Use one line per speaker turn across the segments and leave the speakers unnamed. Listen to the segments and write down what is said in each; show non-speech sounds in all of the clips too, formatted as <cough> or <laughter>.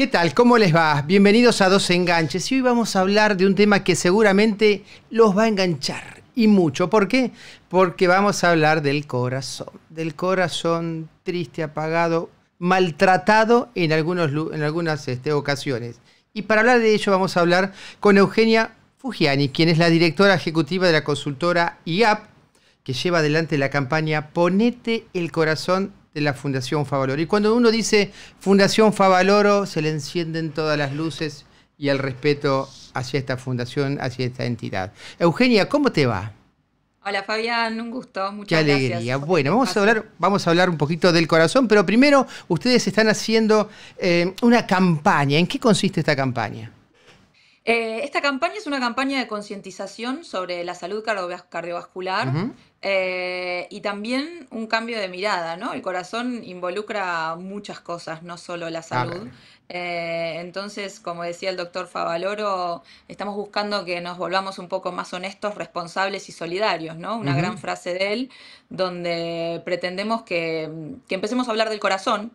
¿Qué tal? ¿Cómo les va? Bienvenidos a Dos Enganches y hoy vamos a hablar de un tema que seguramente los va a enganchar y mucho. ¿Por qué? Porque vamos a hablar del corazón, del corazón triste, apagado, maltratado en, algunas este, ocasiones. Y para hablar de ello vamos a hablar con Eugenia Fugiani, quien es la directora ejecutiva de la consultora IAP, que lleva adelante la campaña Ponete el corazón de la Fundación Favaloro. Y cuando uno dice Fundación Favaloro, se le encienden todas las luces y el respeto hacia esta fundación, hacia esta entidad. Eugenia, ¿cómo te va?
Hola Fabián, un gusto, muchas Qué alegría.
Este bueno, vamos a, hablar, vamos a hablar un poquito del corazón, pero primero ustedes están haciendo eh, una campaña. ¿En qué consiste esta campaña?
Eh, esta campaña es una campaña de concientización sobre la salud cardiovascular. Eh, y también un cambio de mirada, ¿no? El corazón involucra muchas cosas, no solo la ah, salud. Eh, entonces, como decía el doctor Favaloro, estamos buscando que nos volvamos un poco más honestos, responsables y solidarios, ¿no? Una gran frase de él, donde pretendemos que, empecemos a hablar del corazón.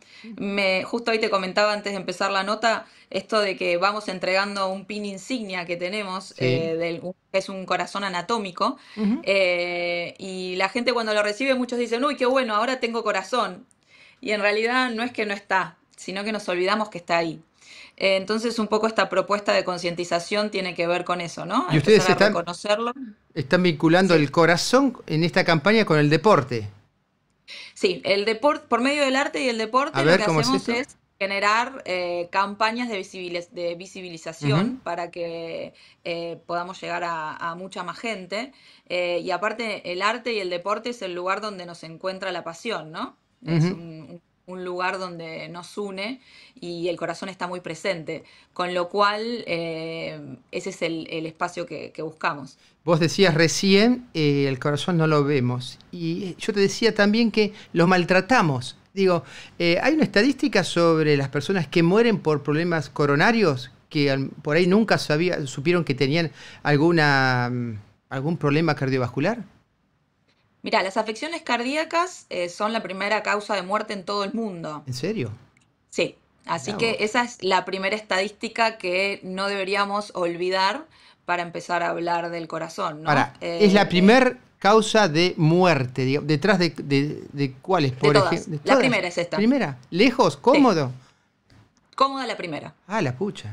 justo hoy te comentaba antes de empezar la nota esto de que vamos entregando un pin insignia que tenemos, eh, que es un corazón anatómico, y y la gente cuando lo recibe, muchos dicen, uy, qué bueno, ahora tengo corazón. Y en realidad no es que no está, sino que nos olvidamos que está ahí. Eh, entonces, un poco esta propuesta de concientización tiene que ver con eso, ¿no? Y ustedes están,
están vinculando el corazón en esta campaña con el deporte.
Sí, el deporte, por medio del arte y el deporte, que hacemos es generar eh, campañas de, de visibilización para que eh, podamos llegar a, mucha más gente. Eh, y aparte, el arte y el deporte es el lugar donde nos encuentra la pasión, ¿no? Es un, lugar donde nos une y el corazón está muy presente, con lo cual ese es el, espacio que,
que, buscamos. Vos decías recién, el corazón no lo vemos. Y yo te decía también que lo maltratamos Digo, eh, ¿hay una estadística sobre las personas que mueren por problemas coronarios que por ahí nunca supieron que tenían alguna, mm, algún problema cardiovascular?
Mira, las afecciones cardíacas eh, son la primera causa de muerte en todo el mundo. ¿En serio? Sí, así que esa es la primera estadística que no deberíamos olvidar para empezar a hablar del corazón. Ahora, eh, es la primera
causa de muerte, detrás de, cuáles, por ejemplo. La primera es esta. Primera, lejos, cómodo.
Cómoda la primera.
Ah, la pucha.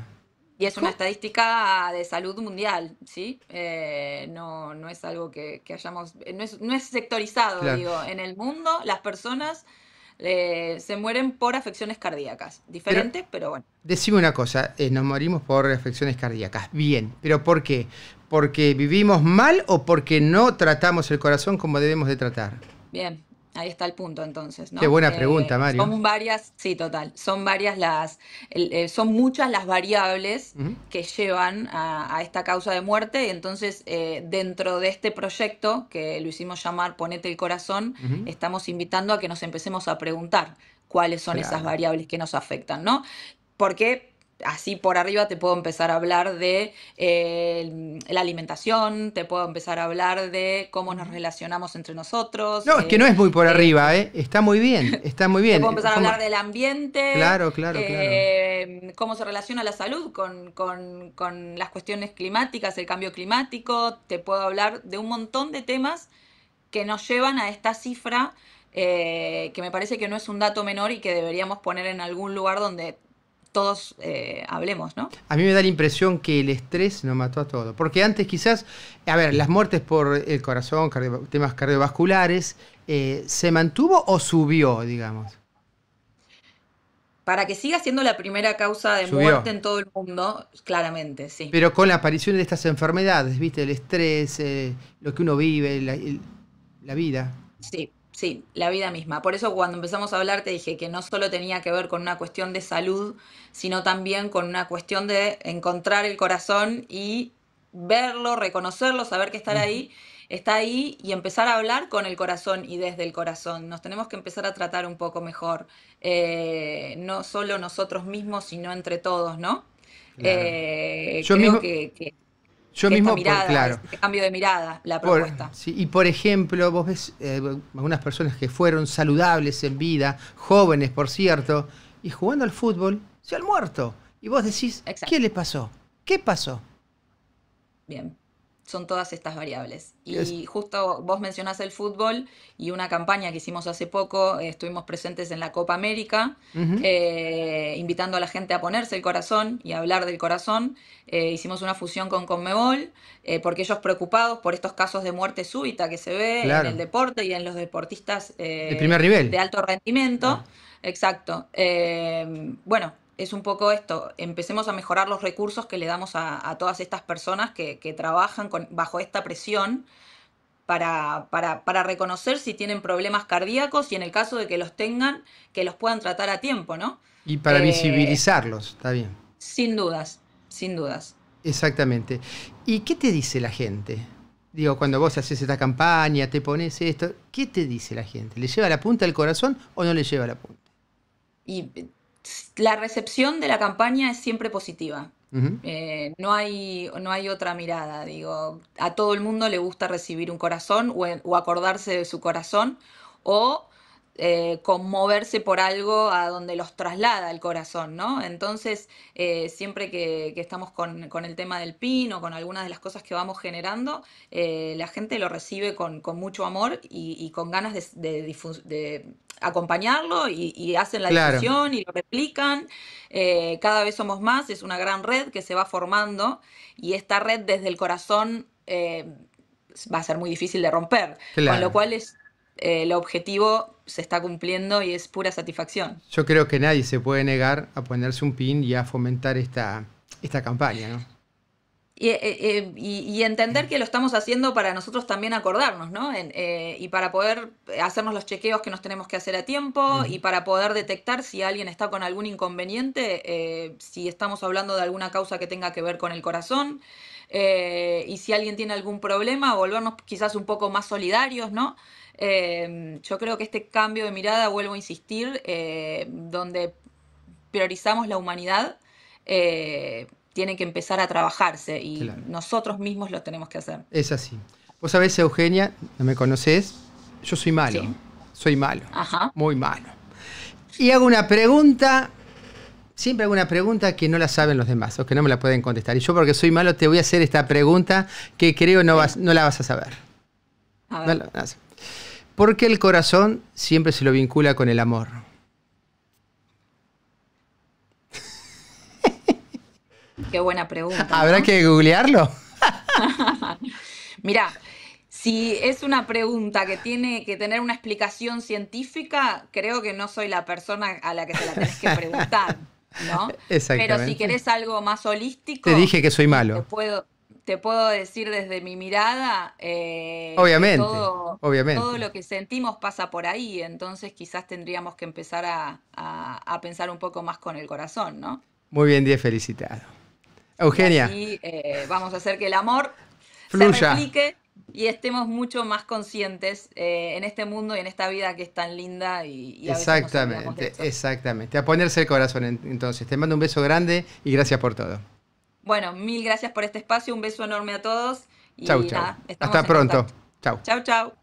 Y es una estadística de salud mundial, ¿sí? Eh, no, no es algo que, hayamos, eh, no es, sectorizado, digo, en el mundo las personas eh, se mueren por afecciones cardíacas. Diferentes, pero, bueno.
Decime una cosa, eh, nos morimos por afecciones cardíacas. Bien, pero ¿por qué? ¿Porque vivimos mal o porque no tratamos el corazón como debemos de tratar?
Bien, Ahí está el punto entonces, Qué buena eh, pregunta, Mario. Son varias, sí, total. Son varias las, eh, son muchas las variables que llevan a, esta causa de muerte. Entonces, eh, dentro de este proyecto que lo hicimos llamar Ponete el Corazón, estamos invitando a que nos empecemos a preguntar cuáles son esas variables que nos afectan, ¿no? Porque así por arriba te puedo empezar a hablar de eh, la alimentación, te puedo empezar a hablar de cómo nos relacionamos entre nosotros. No, es que no es muy
por eh, arriba, eh, está muy bien, <laughs> está muy bien. Te puedo empezar a hablar del
ambiente.
Claro, claro,
Cómo se relaciona la salud con, las cuestiones climáticas, el cambio climático. Te puedo hablar de un montón de temas que nos llevan a esta cifra. que me parece que no es un dato menor y que deberíamos poner en algún lugar donde todos eh, hablemos, ¿no?
A mí me da la impresión que el estrés nos mató a todos. Porque antes quizás, a ver, las muertes por el corazón, temas cardiovasculares, eh, ¿se mantuvo o subió, digamos?
Para que siga siendo la primera causa de muerte en todo el mundo, claramente, sí. Pero con
la aparición de estas enfermedades, ¿viste? El estrés, eh, lo que uno vive, la vida.
Sí, Sí, la vida misma. Por eso cuando empezamos a hablar te dije que no solo tenía que ver con una cuestión de salud, sino también con una cuestión de encontrar el corazón y verlo, reconocerlo, saber que estar ahí, está ahí y empezar a hablar con el corazón y desde el corazón. Nos tenemos que empezar a tratar un poco mejor, eh, no solo nosotros mismos, sino entre todos, ¿no? Eh, Yo creo que
yo mismo, claro. Este
cambio de mirada, la propuesta.
y por ejemplo, vos ves eh, algunas personas que fueron saludables en vida, jóvenes, por cierto, y jugando al fútbol se han muerto. Y vos decís, ¿qué le pasó? ¿Qué pasó?
Bien son todas estas variables. Y justo vos mencionás el fútbol y una campaña que hicimos hace poco, eh, estuvimos presentes en la Copa América, eh, invitando a la gente a ponerse el corazón y a hablar del corazón. Eh, hicimos una fusión con Conmebol, porque ellos preocupados por estos casos de muerte súbita que se ve en el deporte y en los deportistas de primer nivel. De alto rendimiento. Ah. Exacto. bueno, es un poco esto, empecemos a mejorar los recursos que le damos a, todas estas personas que, trabajan bajo esta presión para, para, reconocer si tienen problemas cardíacos y en el caso de que los tengan, que los puedan tratar a tiempo, ¿no?
Y para eh, visibilizarlos, está bien.
Sin dudas, sin dudas.
Exactamente. ¿Y qué te dice la gente? Digo, cuando vos haces esta campaña, te pones esto, ¿qué te dice la gente? ¿Le lleva la punta al corazón o no le lleva la punta?
Y la recepción de la campaña es siempre positiva. Eh, no, hay, no hay otra mirada, digo, a todo el mundo le gusta recibir un corazón o, acordarse de su corazón o eh, conmoverse por algo a donde los traslada el corazón, ¿no? Entonces, eh, siempre que, estamos con, el tema del pin o con algunas de las cosas que vamos generando, la gente lo recibe con, mucho amor y, con ganas de, de, de, acompañarlo y, hacen la discusión y lo replican. Eh, cada vez somos más, es una gran red que se va formando y esta red desde el corazón eh, va a ser muy difícil de romper, con lo cual es, eh, el objetivo se está cumpliendo y es pura satisfacción.
Yo creo que nadie se puede negar a ponerse un pin y a fomentar esta, esta campaña, ¿no?
Eh, eh, y, entender que lo estamos haciendo para nosotros también acordarnos, ¿no? Eh, y para poder hacernos los chequeos que nos tenemos que hacer a tiempo y para poder detectar si alguien está con algún inconveniente, si estamos hablando de alguna causa que tenga que ver con el corazón. y si alguien tiene algún problema, volvernos quizás un poco más solidarios, ¿no? Em, yo creo que este cambio de mirada, vuelvo a insistir, donde priorizamos la humanidad, tienen que empezar a trabajarse y nosotros mismos lo
tenemos que hacer. Es así. Vos sabés, Eugenia, no me conoces, yo soy malo. Soy malo. Muy malo. Y hago una pregunta, siempre hago una pregunta que no la saben los demás o que no me la pueden contestar. Y yo porque soy malo te voy a hacer esta pregunta que creo no, vas, no la vas a saber. A ¿Por qué el corazón siempre se lo vincula con el amor?
Qué buena pregunta. Habrá
que googlearlo.
<laughs> Mira, si es una pregunta que tiene que tener una explicación científica, creo que no soy la persona a la que te la tenés que preguntar, ¿no? Pero si querés algo más holístico. Te dije que soy malo. Te puedo, decir desde mi mirada. Eh,
obviamente, todo, obviamente. Todo lo que
sentimos pasa por ahí, entonces quizás tendríamos que empezar a, pensar un poco más con el corazón, ¿no?
Muy bien, día, felicitado. Eugenia.
Y eh, vamos a hacer que el amor
Fluya. se replique
y estemos mucho más conscientes eh, en este mundo y en esta vida que es tan linda. Y, y exactamente,
exactamente. A ponerse el corazón entonces. Te mando un beso grande y gracias por todo.
Bueno, mil gracias por este espacio, un beso enorme a todos. Y chau, Nada, Hasta pronto. chao Chau. Chau, chau.